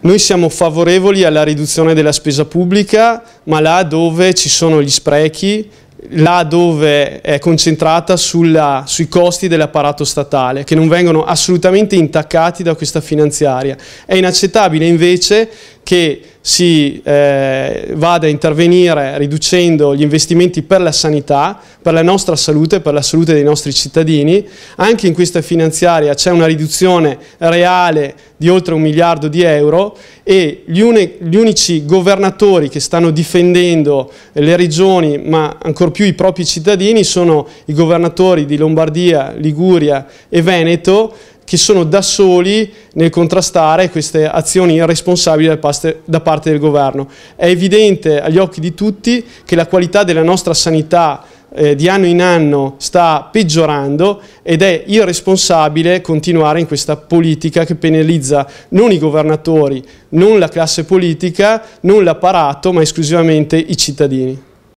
Noi siamo favorevoli alla riduzione della spesa pubblica, ma là dove ci sono gli sprechi, là dove è concentrata sulla, sui costi dell'apparato statale, che non vengono assolutamente intaccati da questa finanziaria. È inaccettabile invece che si eh, vada a intervenire riducendo gli investimenti per la sanità, per la nostra salute, per la salute dei nostri cittadini. Anche in questa finanziaria c'è una riduzione reale di oltre un miliardo di euro e gli, uni, gli unici governatori che stanno difendendo le regioni, ma ancor più i propri cittadini, sono i governatori di Lombardia, Liguria e Veneto che sono da soli nel contrastare queste azioni irresponsabili da parte del governo. È evidente agli occhi di tutti che la qualità della nostra sanità eh, di anno in anno sta peggiorando ed è irresponsabile continuare in questa politica che penalizza non i governatori, non la classe politica, non l'apparato, ma esclusivamente i cittadini.